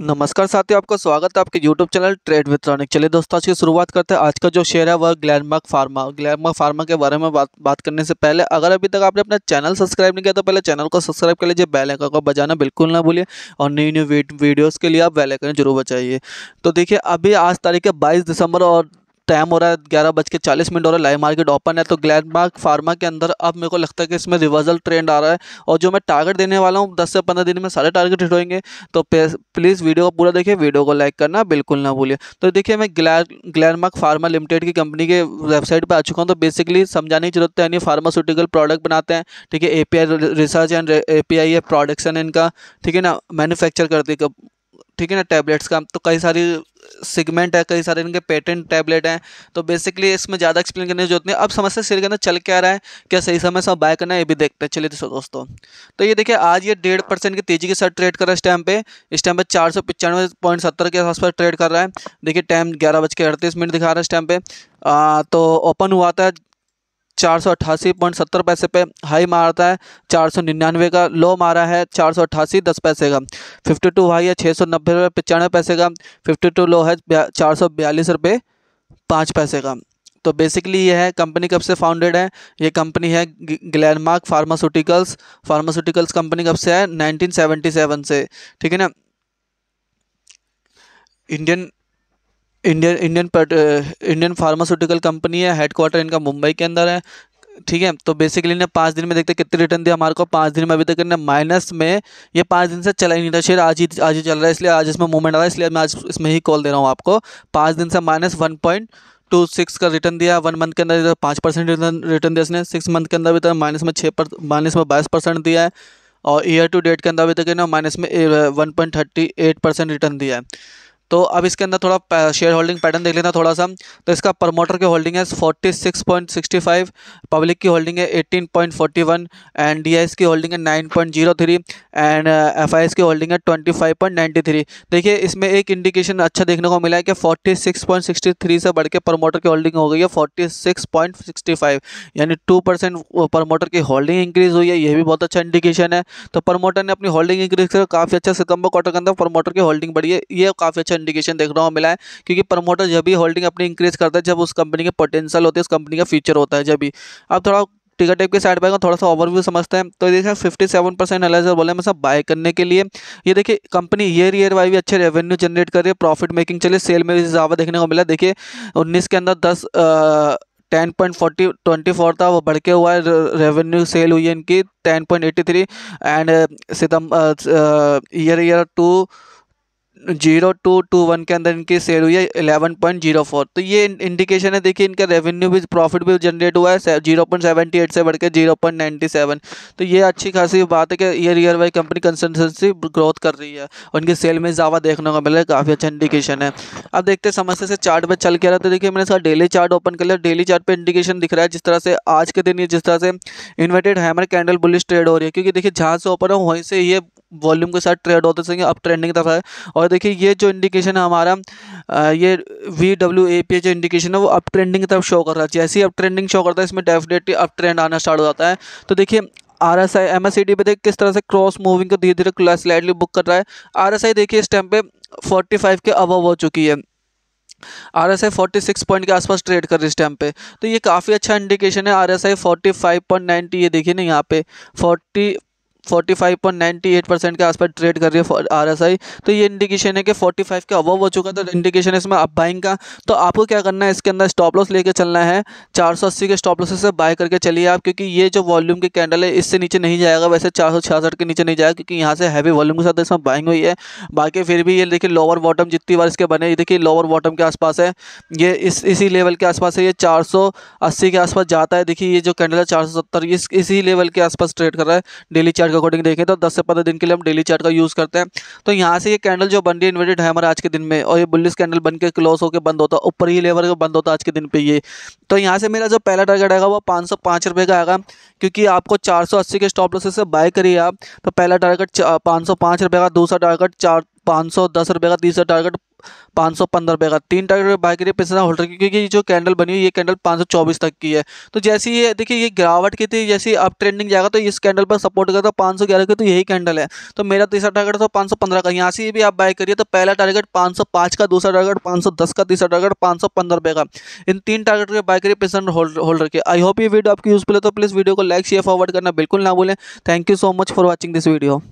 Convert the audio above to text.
नमस्कार साथियों आपका स्वागत है आपके YouTube चैनल ट्रेड वित्रॉनिक चलिए दोस्तों आज की शुरुआत करते हैं आज का जो शेयर है वह ग्लैंडमार्क फार्मा ग्लैंडमार्क फार्मा के बारे में बात बात करने से पहले अगर अभी तक आपने अपना चैनल सब्सक्राइब नहीं किया तो पहले चैनल को सब्सक्राइब कर लीजिए बेल आइकन को बजाना बिल्कुल ना भूलिए और नई न्यू वीडियोज़ के लिए आप बेल जरूर बचाइए तो देखिए अभी आज तारीख है बाईस दिसंबर और टाइम हो रहा है ग्यारह बज के चालीस मिनट हो रहा है लाइव मार्केट ओपन है तो ग्लैंडमार्क फार्मा के अंदर अब मेरे को लगता है कि इसमें रिवर्सल ट्रेंड आ रहा है और जो मैं टारगेट देने वाला हूँ दस से पंद्रह दिन में सारे टारगेट हिट होंगे तो प्लीज़ वीडियो को पूरा देखिए वीडियो को लाइक करना बिल्कुल ना भूलिए तो देखिए मैं ग्लैंडमार्क फार्मा लिमिटेड की कंपनी के वेबसाइट पर आ चुका हूँ तो बेसिकली समझाने की जरूरत तो है यानी फार्मास्यूटिकल प्रोडक्ट बनाते हैं ठीक है a research and A P production इनका ठीक है ना मैनुफैक्चर करती है ठीक है ना टैबलेट्स का तो कई सारी सेगमेंट है कई सारे इनके पेटेंट टैबलेट हैं तो बेसिकली इसमें ज़्यादा एक्सप्लेन करने की जरूरत नहीं अब समझते सिर के अंदर चल क्या रहा है क्या सही समय से बाय करना है ये भी देखते हैं चलिए दोस्तों दोस्तों तो ये देखिए आज ये डेढ़ परसेंट की तेजी के साथ ट्रेड कर रहा है इस टाइम पे इस टाइम पर चार सौ पचानवे पॉइंट सत्तर के आसपास ट्रेड कर रहा है देखिए टाइम ग्यारह अड़तीस मिनट दिखा रहा है इस टाइम पर तो ओपन हुआ था चार सौ पॉइंट सत्तर पैसे पे हाई मारता है चार सौ निन्यानवे का लो मारा है चार सौ अट्ठासी दस पैसे का फिफ्टी टू हाई है छः सौ नब्बे रुपये पचानवे पैसे का फिफ्टी टू लो है चार सौ बयालीस रुपये पाँच पैसे का तो बेसिकली ये है कंपनी कब से फाउंडेड है ये कंपनी है ग्लैंडमार्क फार्मास्यूटिकल्स फार्मास्यूटिकल्स कंपनी कब से है 1977 से ठीक है ना Indian Indian Indian Indian pharmaceutical company है हेडक्वार्टर इनका मुंबई के अंदर है ठीक है तो बेसिकली ने पाँच दिन में देखते कितने रिटर्न दिया हमारे को पाँच दिन में अभी तक इन्हें माइनस में ये पाँच दिन से चला ही नहीं था शेयर आज ही आज ही चल रहा है इसलिए आज इसमें मूवमेंट आ रहा है इसलिए मैं आज इसमें ही कॉल दे रहा हूँ आपको पाँच दिन से minus one point two six का रिटर्न दिया वन मंथ के अंदर पाँच परसेंट रिटर्न रिटर्न दिया इसने सिक्स मंथ के अंदर भी तरह माइनस में छः पर माइनस में बाईस परसेंट दिया है और ईयर टू डेट के अंदर अभी तक इन्हें माइनस में one point thirty eight percent return दिया है तो अब इसके अंदर थोड़ा शेयर होल्डिंग पैटर्न देख लेना थोड़ा सा तो इसका प्रमोटर की होल्डिंग है 46.65 पब्लिक की होल्डिंग है 18.41 एंड डीआईएस की होल्डिंग है 9.03 एंड एफआईएस की होल्डिंग है 25.93 देखिए इसमें एक इंडिकेशन अच्छा देखने को मिला है कि 46.63 से बढ़ के प्रमोटर की होल्डिंग हो गई है फोर्टी यानी परसेंट प्रमोटर uh, की होल्डिंग इंक्रीज हुई है यह भी बहुत अच्छा इंडिकेशन है तो प्रमोटर ने अपनी होल्डिंग इंक्रीज कर काफ़ी अच्छा सितंबर क्वार्टर के अंदर प्रमोटर की होल्डिंग बढ़ी है ये काफ़ी अच्छा इंडिकेशन देख रहा हूँ मिला है क्योंकि प्रमोटर जब भी होल्डिंग अपनी इंक्रीज करता है जब उस कंपनी के पोटेंशियल होते हैं उस कंपनी का फ्यूचर होता है जब भी अब थोड़ा टिकट टाइप के साइड बाय थोड़ा सा ओवरव्यू समझते हैं तो देखिए फिफ्टी सेवन परसेंट एनालिसर बोले सब मतलब बाय करने के लिए ये देखिए कंपनी ईयर ईयर वाई भी अच्छे रेवेन्यू जनरेट कर रही है प्रॉफिट मेकिंग चलिए सेल में भी ज़्यादा देखने को मिला देखिए उन्नीस के अंदर दस ten point forty twenty four था वो बढ़ के हुआ है रेवेन्यू सेल हुई है इनकी ten point eighty three end सितम year year two zero two two one के अंदर इनकी सेल हुई है इलेवन पॉइंट जीरो फोर तो ये इंडिकेशन है देखिए इनका रेवेन्यू भी प्रॉफिट भी जनरेट हुआ है जीरो पॉइंट सेवेंटी एट से बढ़ के जीरो पॉइंट नाइन्टी सेवन तो ये अच्छी खासी बात है कि year year Y company consultancy growth कर रही है उनकी सेल में ज़्यादा देखने को मिला है काफ़ी अच्छा इंडिकेशन है अब देखते हैं समस्या से चार्ट पर चल के रहा तो देखिए मैंने इसका डेली चार्ट ओपन कर लिया डेली चार्ट इंडिकेशन दिख रहा है जिस तरह से आज के दिन ये जिस तरह से inverted hammer candle bullish trade हो रही है क्योंकि देखिए जहाँ से ओपन है वहीं से ये वॉल्यूम के साथ ट्रेड होते जाएंगे अब ट्रेंडिंग तरफ है और देखिए ये जो इंडिकेशन है हमारा ये वी डब्ल्यू ए पी जो इंडिकेशन है वो अप ट्रेंडिंग की तरफ शो कर रहा है जैसे ही अप ट्रेंडिंग शो करता है इसमें डेफिनेटली अप ट्रेंड आना स्टार्ट हो जाता है तो देखिए R S I M S C D पे देख किस तरह से क्रॉस मूविंग को धीरे धीरे स्लाइडली बुक कर रहा है आर एस आई देखिए इस टाइम पे फोर्टी फाइव के अबव हो चुकी है R S I forty six point के आसपास ट्रेड कर रही है इस टाइम पे तो ये काफ़ी अच्छा इंडिकेशन है R S I forty five point ninety ये देखिए ना यहाँ पे फोर्टी 45.98 परसेंट के आसपास ट्रेड कर रही है आरएसआई तो ये इंडिकेशन है कि 45 के अबव हो चुका तो इंडिकेशन है इसमें अप बाइंग का तो आपको क्या करना है इसके अंदर स्टॉप लॉस लेके चलना है 480 के स्टॉप लॉस से बाय करके चलिए आप क्योंकि ये जो वॉल्यूम के कैंडल है इससे नीचे नहीं जाएगा वैसे चार के नीचे नहीं जाएगा क्योंकि यहाँ से हैवी वॉल्यूम के साथ इसमें बाइंग हुई है बाकी फिर भी ये देखिए लोअर बॉटम जितनी बार इसके बने देखिए लोअर बॉटम के आसपास है ये इस इसी लेवल के आसपास है ये चार के आसपास जाता है देखिए ये जो कैंडल है चार इस इसी लेवल के आसपास ट्रेड कर रहा है डेली चार्ज के अकॉर्डिंग देखें तो दस से पंद्रह दिन के लिए हम डेली चार्ट का यूज़ करते हैं तो यहाँ से ये कैंडल जो बन रही है इन्वर्टेड हैमर आज के दिन में और ये बुलिस कैंडल बन के क्लोज होकर बंद होता है ऊपर ही लेवल का बंद होता है आज के दिन पर ये तो यहाँ से मेरा जो पहला टारगेट आएगा वो पाँच सौ पाँच का आएगा क्योंकि आपको चार सौ अस्सी के स्टॉप लॉसेस से बाय करिए आप तो पहला टारगेट पाँच सौ का दूसरा टारगेट चार पाँच सौ दस रुपये का तीसरा टारगेट पाँच सौ पंद्रह रुपये का तीन टारगेट बाय करिए पैसा होल्डर की क्योंकि जो कैंडल बनी हुई ये कैंडल पाँच सौ चौबीस तक की है तो जैसे ये देखिए ये गिरावट की थी जैसे अब ट्रेंडिंग जाएगा तो इस कैंडल पर सपोर्ट करता तो पाँच सौ ग्यारह की तो यही कैंडल है तो मेरा तीसरा टारगेट था तो पाँच सौ पंद्रह का यहाँ से भी आप बाय करिए तो पहला टारगेट पाँच सौ पाँच का दूसरा टारगेट पाँच सौ दस का तीसरा टारगेट पाँच सौ पंद्रह रुपये का इन तीन टारगेट के बाय करिए पैसा होल्डर के आई होप ये वीडियो आपकी यूजफुल है तो प्लीज़ वीडियो को लाइक शेयर फॉरवर्ड करना बिल्कुल ना भूलें thank you so much for watching this video